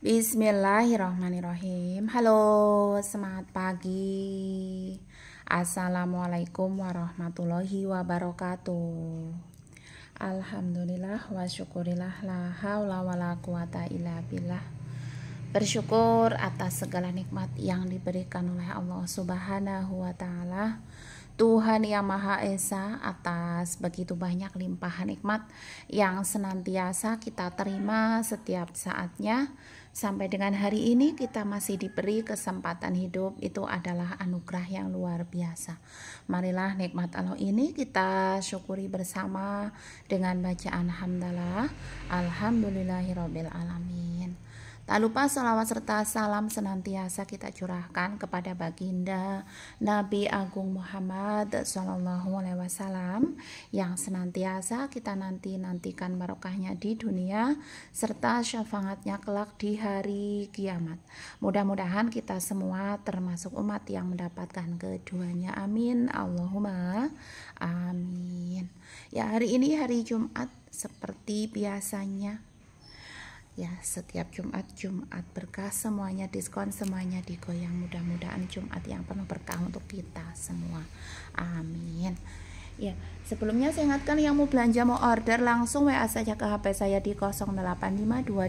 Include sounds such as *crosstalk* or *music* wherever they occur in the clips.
Bismillahirrahmanirrahim. Halo, semangat pagi. Assalamualaikum warahmatullahi wabarakatuh. Alhamdulillah wa syukurillah la haula wala quwata illa billah. Bersyukur atas segala nikmat yang diberikan oleh Allah Subhanahu wa taala Tuhan Yang Maha Esa atas begitu banyak limpahan nikmat yang senantiasa kita terima setiap saatnya. Sampai dengan hari ini kita masih diberi kesempatan hidup itu adalah anugerah yang luar biasa. Marilah nikmat Allah ini kita syukuri bersama dengan bacaan hamdalah. alhamdulillahirobbilalamin. alamin. Tak lupa salawat serta salam senantiasa kita curahkan kepada baginda Nabi Agung Muhammad Sallallahu Alaihi Wasallam yang senantiasa kita nanti nantikan barokahnya di dunia serta syafaatnya kelak di hari kiamat. Mudah-mudahan kita semua termasuk umat yang mendapatkan keduanya. Amin. Allahumma amin. Ya hari ini hari Jumat seperti biasanya ya setiap Jumat Jumat berkah semuanya diskon semuanya digoyang mudah-mudahan Jumat yang penuh berkah untuk kita semua amin Ya, sebelumnya saya ingatkan yang mau belanja mau order langsung WA saja ke HP saya di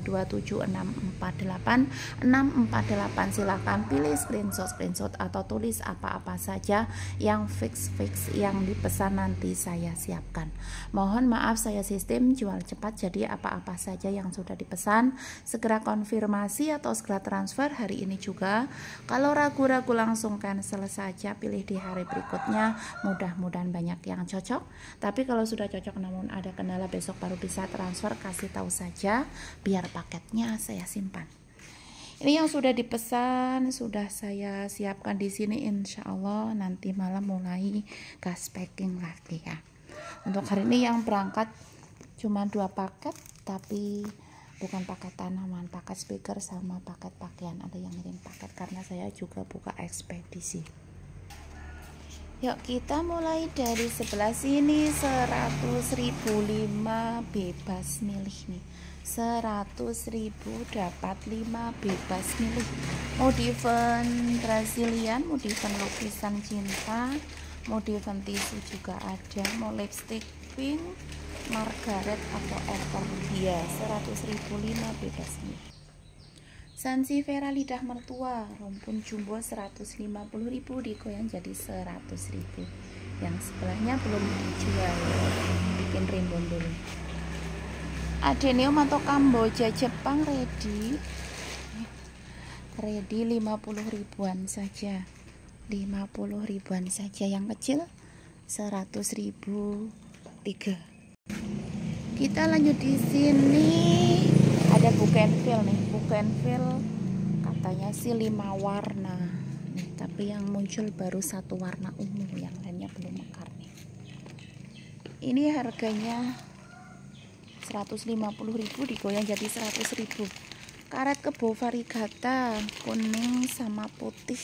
085227648648. Silakan pilih screenshot-screenshot atau tulis apa-apa saja yang fix-fix yang dipesan nanti saya siapkan. Mohon maaf saya sistem jual cepat jadi apa-apa saja yang sudah dipesan segera konfirmasi atau segera transfer hari ini juga. Kalau ragu-ragu langsung cancel saja pilih di hari berikutnya. Mudah-mudahan banyak yang cocok. Tapi kalau sudah cocok namun ada kendala besok baru bisa transfer, kasih tahu saja biar paketnya saya simpan. Ini yang sudah dipesan, sudah saya siapkan di sini insya Allah nanti malam mulai gas packing lagi ya. Untuk hari ini yang berangkat cuma dua paket tapi bukan paket tanaman, paket speaker sama paket pakaian. Ada yang ngirim paket karena saya juga buka ekspedisi. Yuk kita mulai dari sebelah sini 100.005 bebas milih nih 100.000 dapat 5 bebas milih Modifan Brazilian, modifan lukisan cinta modifan tisu juga ada Mau lipstick pink, margaret atau apple dia. 100.005 bebas milih Vera lidah mertua, rumpun jumbo 150.000 yang jadi 100.000. Yang sebelahnya belum dijual. Bikin rimbun dulu. Adenium atau Kamboja Jepang ready. Eh, ready 50 ribuan saja. 50 ribuan saja yang kecil 100 ribu tiga. Kita lanjut di sini ada bukenvil nih bukenvil katanya sih lima warna nih tapi yang muncul baru satu warna ungu yang lainnya belum mekar nih ini harganya 150.000 digoyang jadi 100.000 karet kebo varigata kuning sama putih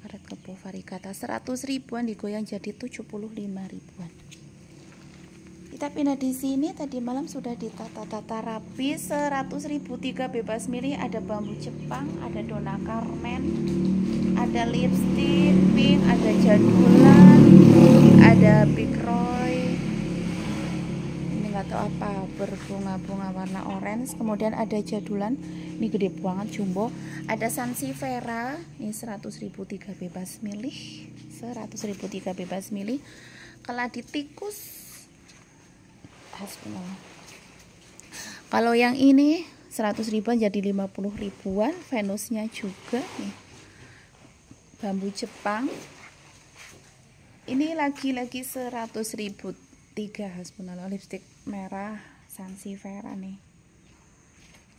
karet kebo varigata 100 ribuan digoyang jadi 75 ribuan kita pindah di sini tadi malam sudah ditata-tata rapi tiga bebas milih ada bambu Jepang ada dona Carmen ada lipstick pink ada jadulan ada big roy ini nggak tahu apa berbunga-bunga warna orange kemudian ada jadulan ini gede banget jumbo ada sansifera ini tiga bebas milih tiga bebas milih keladi tikus bahas Hasbunallah. Kalau yang ini 100 ribuan jadi 50 ribuan, Venusnya juga nih. Bambu Jepang. Ini lagi-lagi 100 ribu tiga Hasbunallah oh, lipstick merah Sansi Vera nih.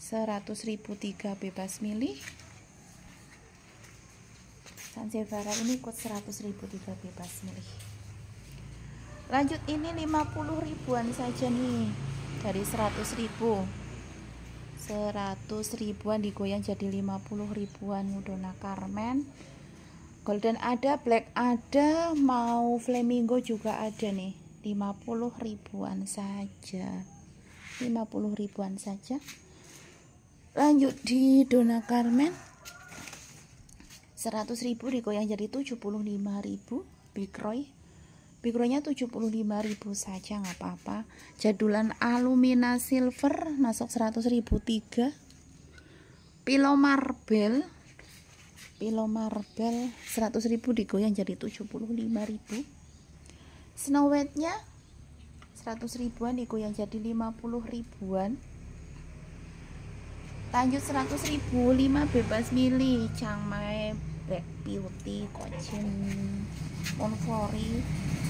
100 ribu tiga bebas milih. Sansi Vera ini ikut 100 ribu tiga bebas milih lanjut ini 50 ribuan saja nih dari 100 ribu 100 ribuan digoyang jadi 50 ribuan Mudona Carmen Golden ada, black ada, mau flamingo juga ada nih 50 ribuan saja 50 ribuan saja lanjut di Dona Carmen 100 ribu digoyang jadi 75 ribu Big Roy mikronya 75.000 saja nggak apa-apa jadulan alumina silver masuk 3. pilo marble. pilo marbel 100.000 digoyang jadi 75.000 snow white-nya 100 ribuan digoyang jadi 50 ribuan lanjut 100 ribu 5 bebas milih Chang Mai Black Beauty Cochin Monfori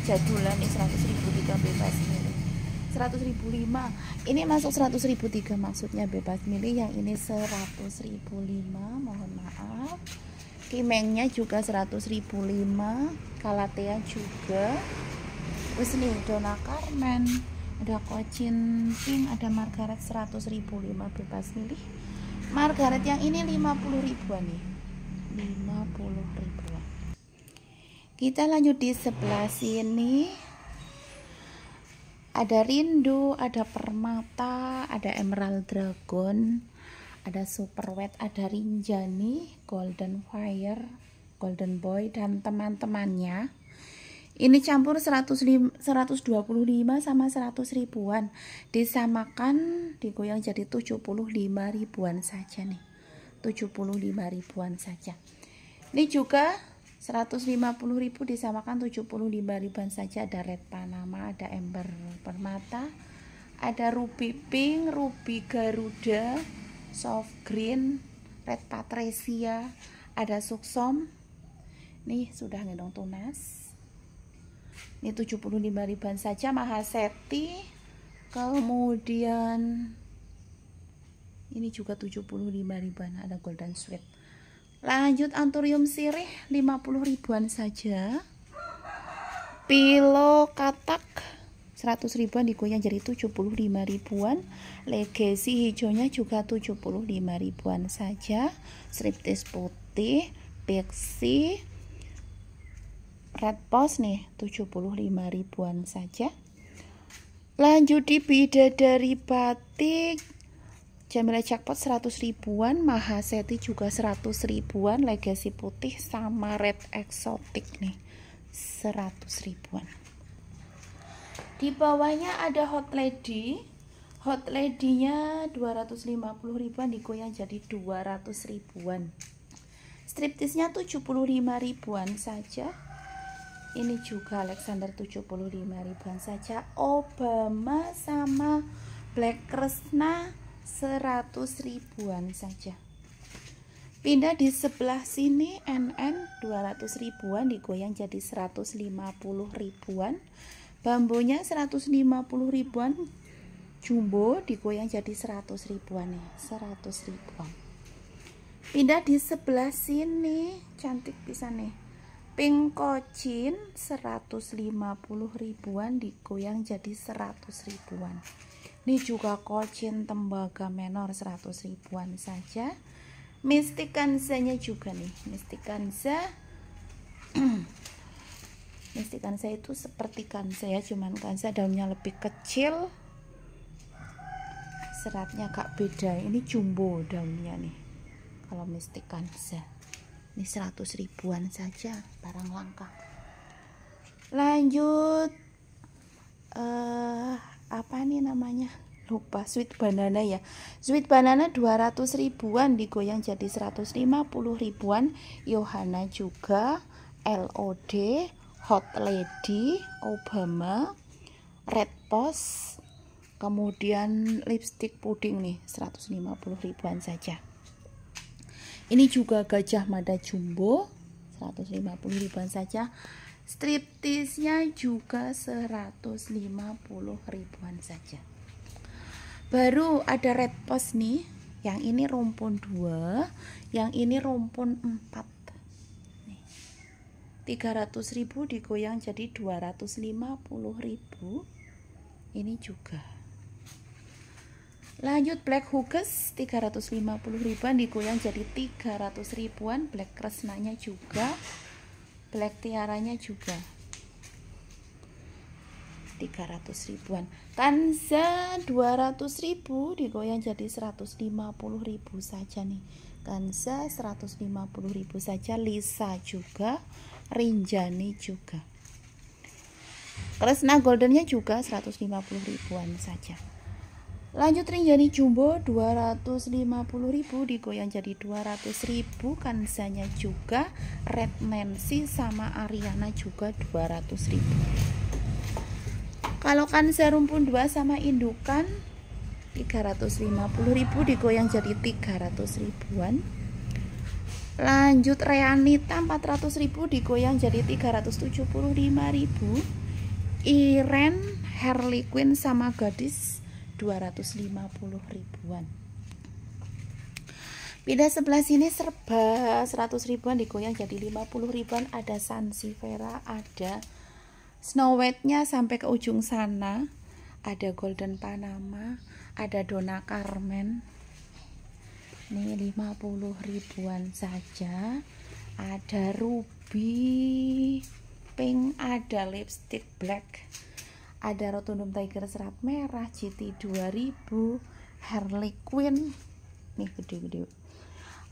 jadulan nih 100 ribu tiga bebas milih 100 ribu 5 ini masuk 100 ribu tiga maksudnya bebas milih yang ini 100 ribu lima mohon maaf kimengnya juga 100 ribu lima kalatea juga terus nih dona carmen ada kocin pink ada margaret 100 ribu lima bebas milih margaret yang ini 50 ribuan nih 50 ribu kita lanjut di sebelah sini. Ada rindu, ada permata, ada emerald dragon, ada super wet, ada rinjani, golden fire, golden boy dan teman-temannya. Ini campur 100, 125 sama 100 ribuan. Disamakan digoyang jadi 75 ribuan saja nih. 75 ribuan saja. Ini juga 150.000 disamakan 75 ribuan saja ada red Panama, ada ember permata, ada ruby pink, ruby garuda, soft green, red patricia, ada suksom. Nih sudah ngedong tunas. Ini 75 ribuan saja mahaseti. Kemudian ini juga 75 ribuan ada golden sweet Lanjut anturium sirih 50 ribuan saja. Pilo katak 100 ribuan dikunyah jadi 75 ribuan. Legacy hijaunya juga 75 ribuan saja. Striptis putih, pixi red post nih 75 ribuan saja lanjut di bidadari batik Jamila Jackpot 100 ribuan, Mahaseti juga 100 ribuan, Legacy Putih sama Red Exotic nih 100 ribuan. Di bawahnya ada Hot Lady. Hot Lady-nya 250 ribuan digoyang jadi 200 ribuan. Striptisnya 75 ribuan saja. Ini juga Alexander 75 ribuan saja. Obama sama Black Kresna seratus ribuan saja pindah di sebelah sini NN 200 ribuan digoyang jadi 150 ribuan bambunya 150 ribuan jumbo digoyang jadi 100 ribuan ya 100 ribuan pindah di sebelah sini cantik bisa nih Pink Pingkocin 150 ribuan digoyang jadi 100 ribuan. Ini juga kocin tembaga menor 100 ribuan saja. Mistikanzanya juga nih. Mistikanza *clears throat* Mistikanza itu seperti kanza ya, cuman kanza daunnya lebih kecil. Seratnya agak beda. Ini jumbo daunnya nih. Kalau mistikanza ini 100 ribuan saja barang langka lanjut eh uh, apa nih namanya lupa sweet banana ya sweet banana 200 ribuan digoyang jadi 150 ribuan Yohana juga LOD Hot Lady Obama Red Post kemudian lipstick puding nih 150 ribuan saja ini juga gajah mada jumbo 150 ribuan saja striptisnya juga 150 ribuan saja baru ada red post nih yang ini rumpun 2 yang ini rumpun 4 300.000 300 ribu digoyang jadi 250 ribu ini juga Lanjut black hookers 350 ribuan digoyang jadi 300 ribuan, black kresnanya juga, black tiaranya juga. 300 ribuan. Tanza 200 ribu digoyang jadi 150 ribu saja nih. Tanza 150 ribu saja, Lisa juga, Rinjani juga. Kresna goldennya juga 150 ribuan saja. Lanjut ring jadi jumbo 250.000 digoyang jadi 200.000 kansanya juga Red Nancy sama Ariana juga 200.000. Kalau kansa rumpun 2 sama indukan 350.000 digoyang jadi 300.000an Lanjut Reanita 400.000 digoyang jadi 375.000. Iren, Harley Quinn sama gadis 250 ribuan pindah sebelah sini serba 100 ribuan digoyang jadi 50 ribuan ada sansifera ada snow white-nya sampai ke ujung sana ada golden panama ada dona carmen ini 50 ribuan saja ada ruby pink ada lipstick black ada Rotundum Tiger serat merah, GT 2000, Harley Quinn. Nih gede-gede.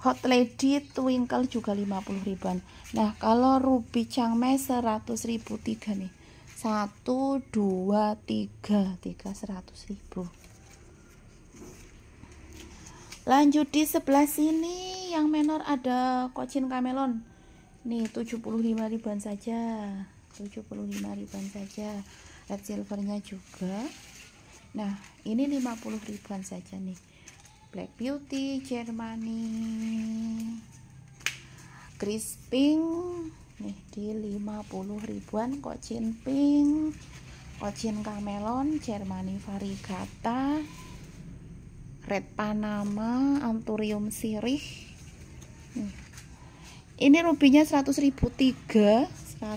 Hot Lady Twinkle juga 50 ribuan. Nah, kalau Ruby Changme 100 ribu tiga nih. 1 2 3 3 100 ribu. Lanjut di sebelah sini yang menor ada Cochin Camelon. Nih 75 ribuan saja. 75 ribuan saja cat silvernya juga nah ini 50 ribuan saja nih Black Beauty Germany Crisping nih di 50 ribuan Cochin Pink Cochin Camelon Germany Varigata Red Panama Anturium Sirih nih. ini rubinya 100.000 3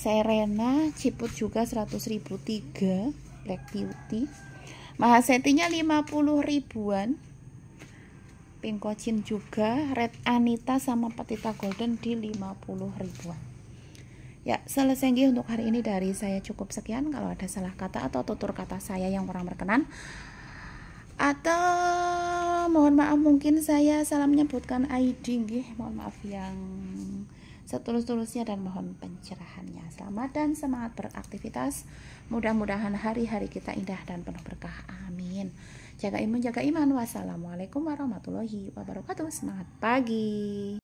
Serena Ciput juga tiga, Black Beauty Mahasetinya 50 ribuan Pink Kocin juga Red Anita sama Petita Golden di 50 ribuan Ya, selesai nggih untuk hari ini dari saya cukup sekian. Kalau ada salah kata atau tutur kata saya yang kurang berkenan atau mohon maaf mungkin saya salah menyebutkan ID gih. mohon maaf yang setulus-tulusnya dan mohon pencerahannya. Selamat dan semangat beraktivitas. Mudah-mudahan hari-hari kita indah dan penuh berkah. Amin. Jaga imun, jaga iman. Wassalamualaikum warahmatullahi wabarakatuh. Semangat pagi.